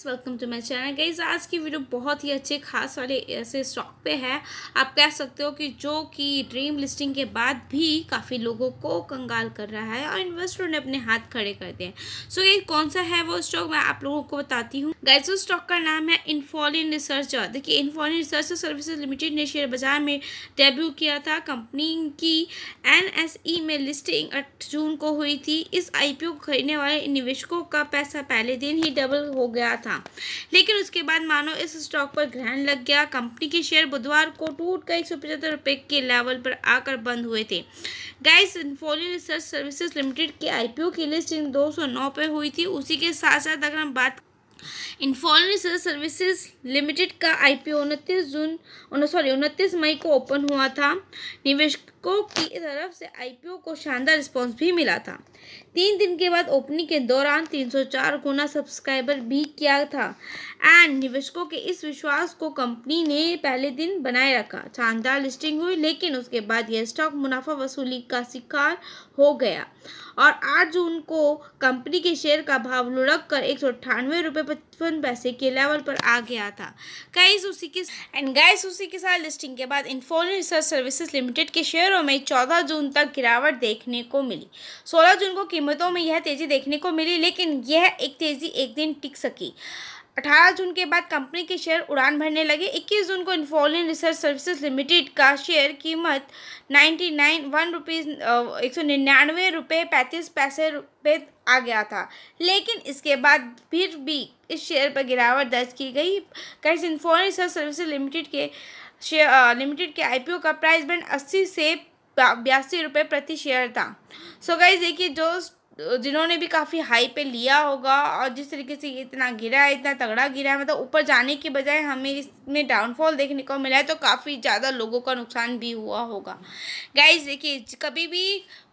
friends welcome to my channel guys आज की video बहुत ही अच्छे खास वाले ऐसे स्टॉक पे है आप कह सकते हो कि जो कि ड्रीम लिस्टिंग के बाद भी काफ़ी लोगों को कंगाल कर रहा है और इन्वेस्टर ने अपने हाथ खड़े कर दिए सो ये कौन सा है वो स्टॉक मैं आप लोगों को बताती हूँ गाइज उस स्टॉक का नाम है इन्फॉलिन रिसर्च देखिए इन्फॉलिन रिसर्च सर्विसेज लिमिटेड ने शेयर बाजार में डेब्यू किया था कंपनी की एन e में लिस्टिंग अठ जून को हुई थी इस आई को खरीदने वाले निवेशकों का पैसा पहले दिन ही डबल हो गया था था लेकिन उसके बाद मानो इस स्टॉक पर ग्रहण लग गया कंपनी के शेयर बुधवार को टूट कर एक सौ पचहत्तर रुपये के लेवल पर आकर बंद हुए थे guys Infollion research services limited के आईपीओ की लिस्टिंग 209 पे हुई थी उसी के साथ साथ अगर हम बात इन्फॉर्म रिसर्च सर्विसेज लिमिटेड का आईपीओ उनतीस जून सॉरी उनतीस मई को ओपन हुआ था निवेश कोक की तरफ से आईपीओ को शानदार रिस्पांस भी मिला था तीन दिन के बाद ओपनिंग के दौरान 304 गुना सब्सक्राइबर भी किया था एंड निवेशकों के इस विश्वास को कंपनी ने पहले दिन बनाए रखा शानदार लिस्टिंग हुई लेकिन उसके बाद यह स्टॉक मुनाफा वसूली का शिकार हो गया और 8 जून को कंपनी के शेयर का भाव लुढ़क कर एक सौ पचपन पैसे के लेवल पर आ गया था गाइस उसी के एंड गाइस उसी के साथ लिस्टिंग के बाद इन्फोन रिसर्च सर्विसेज लिमिटेड के शेयर शेयरों में 14 जून तक गिरावट देखने को मिली 16 जून को कीमतों में यह तेज़ी देखने को मिली लेकिन यह एक तेज़ी एक दिन टिक सकी 18 जून के बाद कंपनी के शेयर उड़ान भरने लगे 21 जून को इन्फोलिन रिसर्च सर्विसेज लिमिटेड का शेयर कीमत 99 वन रुपीज़ एक सौ निन्यानवे रुपये पैंतीस पैसे रुपये आ गया था लेकिन इसके बाद फिर भी इस शेयर पर गिरावट दर्ज की गई कैसे इन्फोलिन रिसर्च सर्विसेज लिमिटेड के शेयर लिमिटेड uh, के आईपीओ का प्राइस बैंड अस्सी से बयासी रुपये प्रति शेयर था सो गाइज देखिए जो जिन्होंने भी काफ़ी हाई पे लिया होगा और जिस तरीके से इतना गिरा है इतना तगड़ा गिरा है मतलब ऊपर जाने के बजाय हमें इसमें डाउनफॉल देखने को मिला है तो काफ़ी ज़्यादा लोगों का नुकसान भी हुआ होगा गाइज देखिए कभी भी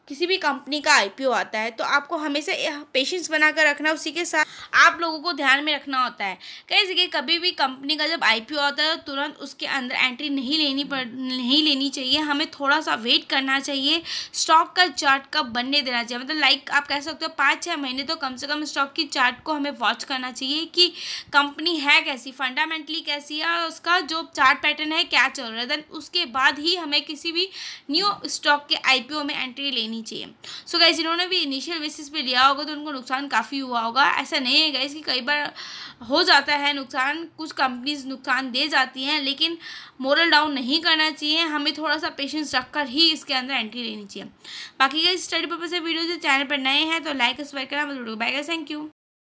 किसी भी कंपनी का आईपीओ आता है तो आपको हमेशा पेशेंस बनाकर रखना उसी के साथ आप लोगों को ध्यान में रखना होता है कैसे कि कभी भी कंपनी का जब आईपीओ आता है तो तुरंत उसके अंदर एंट्री नहीं लेनी पड़ नहीं लेनी चाहिए हमें थोड़ा सा वेट करना चाहिए स्टॉक का चार्ट कब बनने देना चाहिए मतलब लाइक आप कह सकते हो पाँच छः महीने तो कम से कम स्टॉक की चार्ट को हमें वॉच करना चाहिए कि कंपनी है कैसी फंडामेंटली कैसी है और उसका जो चार्ट पैटर्न है क्या चल रहा है देन उसके बाद ही हमें किसी भी न्यू स्टॉक के आई में एंट्री लेनी होनी चाहिए सो so गाइज जिन्होंने भी इनिशियल बेसिस पे लिया होगा तो उनको नुकसान काफ़ी हुआ होगा ऐसा नहीं है गाइज कि कई बार हो जाता है नुकसान कुछ कंपनीज नुकसान दे जाती हैं लेकिन मोरल डाउन नहीं करना चाहिए हमें थोड़ा सा पेशेंस रखकर ही इसके अंदर एंट्री लेनी चाहिए बाकी गाइज स्टडी पर्पज से वीडियो जो चैनल पर नए हैं तो लाइक सब्सक्राइब करना बाय गाइज थैंक यू